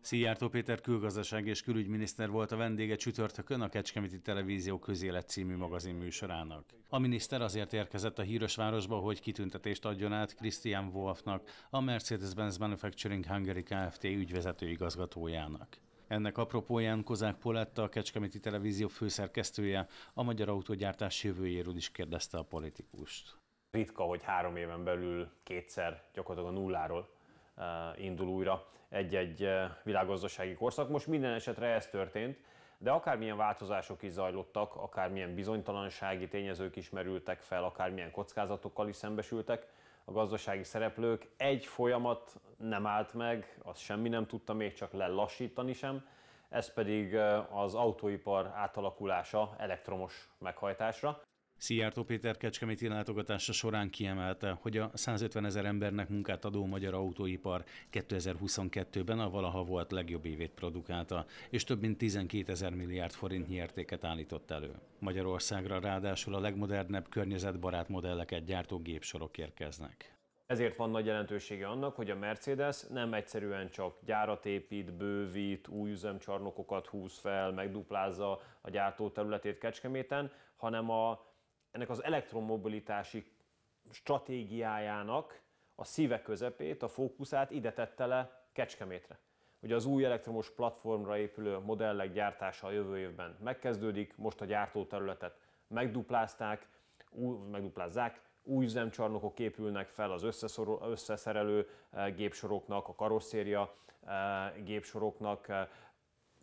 Szijjártó Péter külgazdaság és külügyminiszter volt a vendége csütörtökön a Kecskeméti Televízió közélet című magazin műsorának. A miniszter azért érkezett a híres városba, hogy kitüntetést adjon át Christian Wolfnak, a Mercedes-Benz Manufacturing Hungary Kft. ügyvezető igazgatójának. Ennek apropóján Kozák Poletta, a Kecskeméti Televízió főszerkesztője, a magyar autógyártás jövőjéről is kérdezte a politikust. Ritka, hogy három éven belül kétszer gyakorlatilag a nulláról Eh, indul újra egy-egy eh, világgazdasági korszak. Most minden esetre ez történt, de akármilyen változások is zajlottak, akármilyen bizonytalansági tényezők is merültek fel, akármilyen kockázatokkal is szembesültek, a gazdasági szereplők. Egy folyamat nem állt meg, azt semmi nem tudta még csak lelassítani sem, ez pedig eh, az autóipar átalakulása elektromos meghajtásra. Szijjártó Péter kecskeméti látogatása során kiemelte, hogy a 150 ezer embernek munkát adó magyar autóipar 2022-ben a valaha volt legjobb évét produkálta, és több mint 12 ezer milliárd forintnyi értéket állított elő. Magyarországra ráadásul a legmodernebb környezetbarát modelleket gyártó gépsorok érkeznek. Ezért van nagy jelentősége annak, hogy a Mercedes nem egyszerűen csak gyárat épít, bővít, új üzemcsarnokokat húz fel, megduplázza a gyártóterületét Kecskeméten, hanem a ennek az elektromobilitási stratégiájának a szíve közepét, a fókuszát ide tette le Kecskemétre. Ugye az új elektromos platformra épülő modellek gyártása a jövő évben megkezdődik, most a gyártóterületet megduplázták, új, megduplázzák, új üzemcsarnokok épülnek fel az összeszerelő eh, gépsoroknak, a karosszéria eh, gépsoroknak, eh,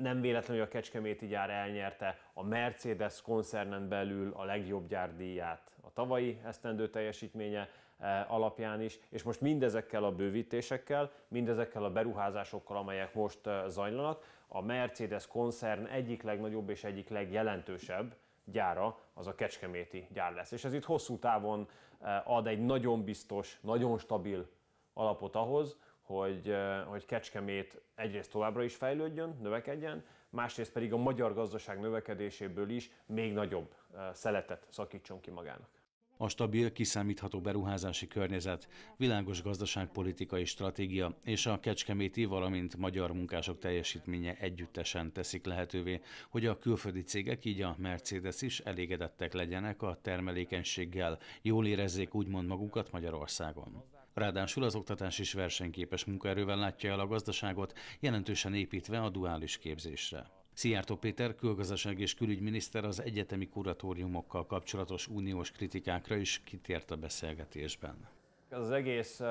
nem véletlenül a Kecskeméti gyár elnyerte a Mercedes koncernen belül a legjobb gyárdíját a tavalyi esztendő teljesítménye eh, alapján is, és most mindezekkel a bővítésekkel, mindezekkel a beruházásokkal, amelyek most eh, zajlanak, a Mercedes koncern egyik legnagyobb és egyik legjelentősebb gyára az a kecskeméti gyár lesz. És ez itt hosszú távon eh, ad egy nagyon biztos, nagyon stabil alapot ahhoz, hogy, hogy Kecskemét egyrészt továbbra is fejlődjön, növekedjen, másrészt pedig a magyar gazdaság növekedéséből is még nagyobb szeletet szakítson ki magának. A stabil, kiszámítható beruházási környezet, világos gazdaságpolitikai stratégia és a kecskeméti, valamint magyar munkások teljesítménye együttesen teszik lehetővé, hogy a külföldi cégek, így a Mercedes is elégedettek legyenek a termelékenységgel, jól érezzék úgymond magukat Magyarországon. Ráadásul az oktatás is versenyképes munkaerővel látja el a gazdaságot, jelentősen építve a duális képzésre. Szijjártó Péter külgazdaság és külügyminiszter az egyetemi kuratóriumokkal kapcsolatos uniós kritikákra is kitért a beszélgetésben. Ez az egész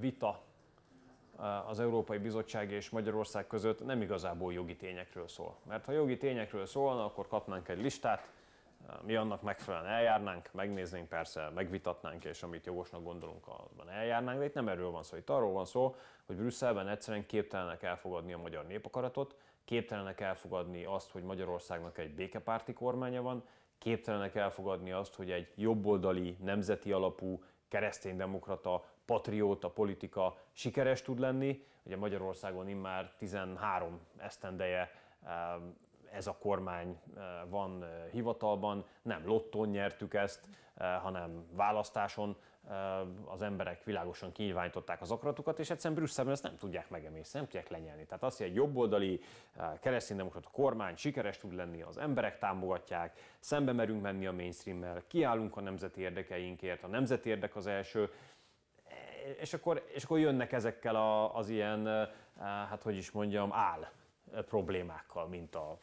vita az Európai Bizottság és Magyarország között nem igazából jogi tényekről szól. Mert ha jogi tényekről szólna, akkor kapnánk egy listát, mi annak megfelelően eljárnánk, megnéznénk persze, megvitatnánk, és amit jogosnak gondolunk, azban eljárnánk, de itt nem erről van szó, itt arról van szó, hogy Brüsszelben egyszerűen képtelenek elfogadni a magyar népakaratot, képtelenek elfogadni azt, hogy Magyarországnak egy békepárti kormánya van, képtelenek elfogadni azt, hogy egy jobboldali, nemzeti alapú, kereszténydemokrata, patrióta politika sikeres tud lenni. Ugye Magyarországon immár 13 esztendeje ez a kormány eh, van eh, hivatalban, nem lotton nyertük ezt, eh, hanem választáson az emberek világosan kinyilvánították az akaratukat, és egyszerűen Brüsszelben ezt nem tudják megemészni, nem tudják lenyelni. Tehát azt, hogy egy jobboldali kereszténydemokrata kormány sikeres tud lenni, az emberek támogatják, szembe merünk menni a mainstreammel, kiállunk a nemzeti érdekeinkért, a nemzeti érdek az első, és akkor, és akkor jönnek ezekkel a, az ilyen, hát hogy is mondjam, áll problémákkal, mint a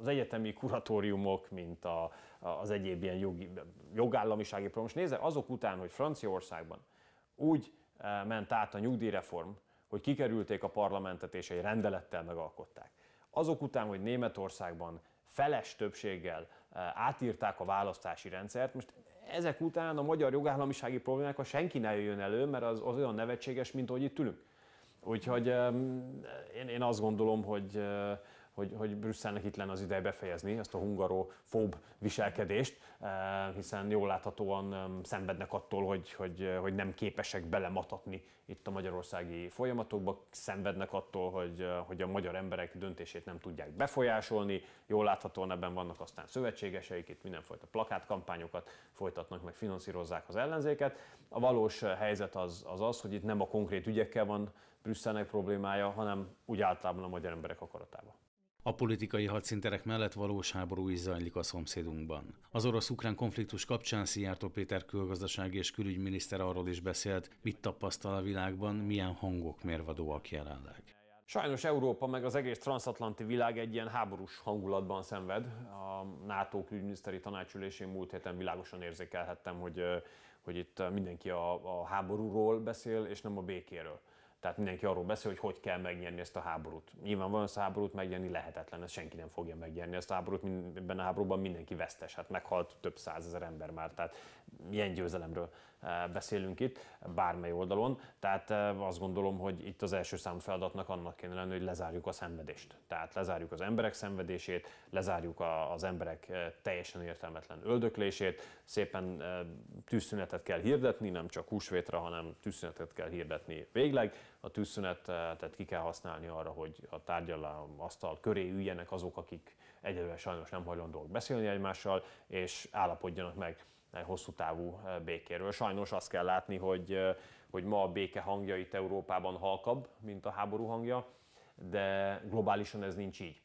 az egyetemi kuratóriumok, mint a, az egyéb ilyen jogi, jogállamisági problémák. Most nézze, azok után, hogy Franciaországban úgy eh, ment át a nyugdíjreform, hogy kikerülték a parlamentet és egy rendelettel megalkották. Azok után, hogy Németországban feles többséggel eh, átírták a választási rendszert, most ezek után a magyar jogállamisági problémákkal senki ne jöjjön elő, mert az, az olyan nevetséges, mint ahogy itt ülünk. Úgyhogy én, én azt gondolom, hogy hogy, hogy Brüsszelnek itt lenne az ideje befejezni ezt a hungaró fób viselkedést, eh, hiszen jól láthatóan szenvednek attól, hogy, hogy, eh, hogy nem képesek belematatni itt a magyarországi folyamatokba, szenvednek attól, hogy, eh, hogy a magyar emberek döntését nem tudják befolyásolni, jól láthatóan ebben vannak aztán szövetségeseik, itt mindenfajta plakátkampányokat folytatnak, meg finanszírozzák az ellenzéket. A valós helyzet az az, az hogy itt nem a konkrét ügyekkel van Brüsszelnek problémája, hanem úgy általában a magyar emberek akaratával. A politikai hadszinterek mellett valós háború is zajlik a szomszédunkban. Az orosz-ukrán konfliktus kapcsán Szijjártó Péter külgazdasági és külügyminiszter arról is beszélt, mit tapasztal a világban, milyen hangok mérvadóak jelenleg. Sajnos Európa meg az egész transatlanti világ egy ilyen háborús hangulatban szenved. A NATO külügyminiszteri tanácsülésén múlt héten világosan érzékelhettem, hogy, hogy itt mindenki a, a háborúról beszél, és nem a békéről. Tehát mindenki arról beszél, hogy hogy kell megnyerni ezt a háborút. Nyilvánvalóan ezt a háborút megnyerni lehetetlen, ezt senki nem fogja megnyerni. Ezt a háborút ebben a háborúban mindenki vesztes, hát meghalt több százezer ember már, tehát milyen győzelemről beszélünk itt, bármely oldalon. Tehát azt gondolom, hogy itt az első számú feladatnak annak kéne lenni, hogy lezárjuk a szenvedést. Tehát lezárjuk az emberek szenvedését, lezárjuk az emberek teljesen értelmetlen öldöklését, szépen tűzszünetet kell hirdetni, nem csak húsvétre, hanem tűzszünetet kell hirdetni végleg. A tűzszünetet ki kell használni arra, hogy a tárgyaló asztal köré üljenek azok, akik egyelőre sajnos nem hajlandóak beszélni egymással, és állapodjanak meg hosszú távú békéről. Sajnos azt kell látni, hogy, hogy ma a béke hangja itt Európában halkabb, mint a háború hangja, de globálisan ez nincs így.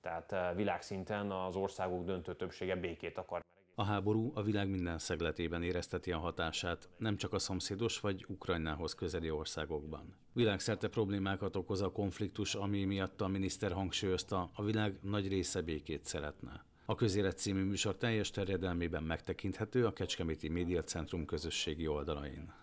Tehát világszinten az országok döntő többsége békét akar. A háború a világ minden szegletében érezteti a hatását, nem csak a szomszédos vagy Ukrajnához közeli országokban. Világszerte problémákat okoz a konfliktus, ami miatt a miniszter hangsúlyozta, a világ nagy része békét szeretne. A közélet című műsor teljes terjedelmében megtekinthető a Kecskeméti Média Centrum közösségi oldalain.